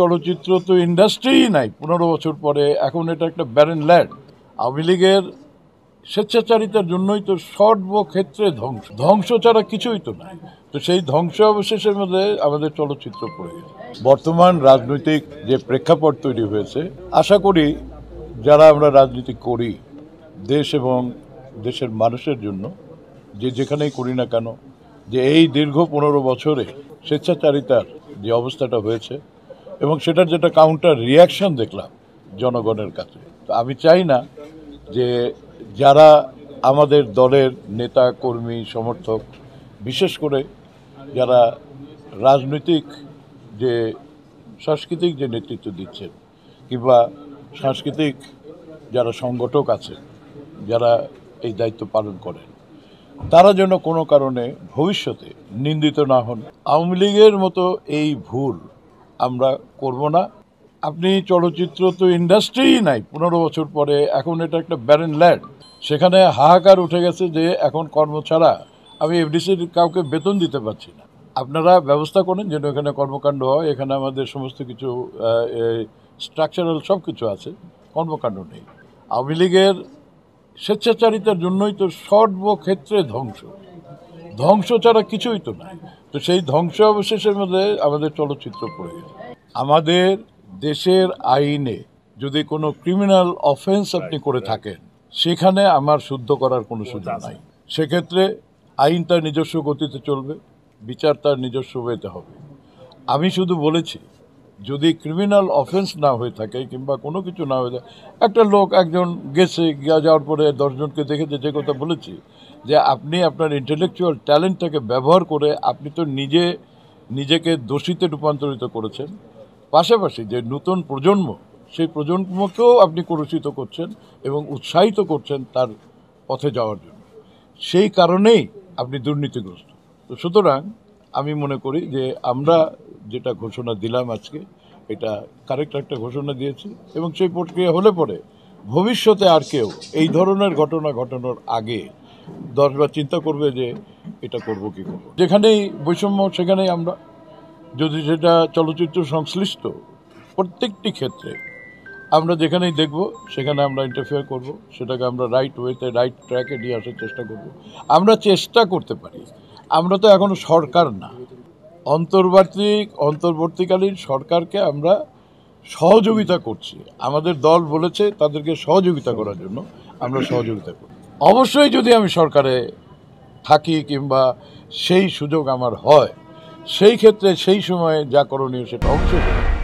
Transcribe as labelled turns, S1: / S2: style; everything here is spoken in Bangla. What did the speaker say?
S1: চলচ্চিত্র তো ইন্ডাস্ট্রিই নাই পনেরো বছর পরে এখন এটা একটা ব্যারেন ল্যান্ড আওয়ামী লীগের স্বেচ্ছাচারিতার জন্যই তো সর্বক্ষেত্রে ধ্বংস ধ্বংস ছাড়া কিছুই তো নাই তো সেই ধ্বংস অবশেষের মধ্যে আমাদের চলচ্চিত্র পড়ে গেছে বর্তমান রাজনৈতিক যে প্রেক্ষাপট তৈরি হয়েছে আশা করি যারা আমরা রাজনীতি করি দেশ এবং দেশের মানুষের জন্য যে যেখানেই করি না কেন যে এই দীর্ঘ পনেরো বছরে স্বেচ্ছাচারিতার যে অবস্থাটা হয়েছে এবং সেটার যেটা কাউন্টার রিয়াকশন দেখলাম জনগণের কাছে তো আমি চাই না যে যারা আমাদের দলের নেতা কর্মী সমর্থক বিশেষ করে যারা রাজনৈতিক যে সাংস্কৃতিক যে নেতৃত্ব দিচ্ছেন কিংবা সাংস্কৃতিক যারা সংগঠক আছেন যারা এই দায়িত্ব পালন করেন তারা যেন কোনো কারণে ভবিষ্যতে নিন্দিত না হন আওয়ামী লীগের মতো এই ভুল আমরা করব না আপনি চলচ্চিত্র তো ইন্ডাস্ট্রিই নাই পনেরো বছর পরে এখন এটা একটা ব্যারেন ল্যান্ড সেখানে হাহাকার উঠে গেছে যে এখন কর্ম ছাড়া আমি এফডিসির কাউকে বেতন দিতে পারছি না আপনারা ব্যবস্থা করেন যেন এখানে কর্মকাণ্ড হয় এখানে আমাদের সমস্ত কিছু স্ট্রাকচারাল সব কিছু আছে কর্মকাণ্ড নেই আওয়ামী লীগের স্বেচ্ছাচারিতার জন্যই তো সর্বক্ষেত্রে ধ্বংস ধ্বংস ছাড়া কিছুই তো না তো সেই ধ্বংস অবশেষের মধ্যে আমাদের চলচ্চিত্র পড়ে গেছে আমাদের দেশের আইনে যদি কোনো ক্রিমিনাল অফেন্স আপনি করে থাকেন সেখানে আমার শুদ্ধ করার কোনো সুযোগ নাই সেক্ষেত্রে আইন তার নিজস্ব গতিতে চলবে বিচার তার নিজস্ব ওয়েতে হবে আমি শুধু বলেছি যদি ক্রিমিনাল অফেন্স না হয়ে থাকে কিংবা কোনো কিছু না হয়ে থাকে একটা লোক একজন গেছে গিয়ে যাওয়ার পরে দশজনকে দেখেছে যে কথা বলেছি যে আপনি আপনার ইন্টেলেকচুয়াল ট্যালেন্টটাকে ব্যবহার করে আপনি তো নিজে নিজেকে দোষীতে রূপান্তরিত করেছেন পাশাপাশি যে নতুন প্রজন্ম সেই প্রজন্মকেও আপনি কুরুষিত করছেন এবং উৎসাহিত করছেন তার পথে যাওয়ার জন্য সেই কারণেই আপনি দুর্নীতিগ্রস্ত তো সুতরাং আমি মনে করি যে আমরা যেটা ঘোষণা দিলাম আজকে এটা কারেক্ট একটা ঘোষণা দিয়েছি এবং সেই প্রক্রিয়া হলে পরে ভবিষ্যতে আর কেউ এই ধরনের ঘটনা ঘটানোর আগে দশবার চিন্তা করবে যে এটা করব কি করব যেখানেই বৈষম্য সেখানেই আমরা যদি সেটা চলচ্চিত্র সংশ্লিষ্ট প্রত্যেকটি ক্ষেত্রে আমরা যেখানেই দেখব সেখানে আমরা ইন্টারফেয়ার করব সেটাকে আমরা রাইট ওয়েতে রাইট ট্র্যাকে নিয়ে আসার চেষ্টা করব আমরা চেষ্টা করতে পারি আমরা তো এখনও সরকার না অন্তর্বর্তী অন্তর্বর্তীকালীন সরকারকে আমরা সহযোগিতা করছি আমাদের দল বলেছে তাদেরকে সহযোগিতা করার জন্য আমরা সহযোগিতা করি অবশ্যই যদি আমি সরকারে থাকি কিংবা সেই সুযোগ আমার হয় সেই ক্ষেত্রে সেই সময়ে যা করণীয় সেটা অবশ্যই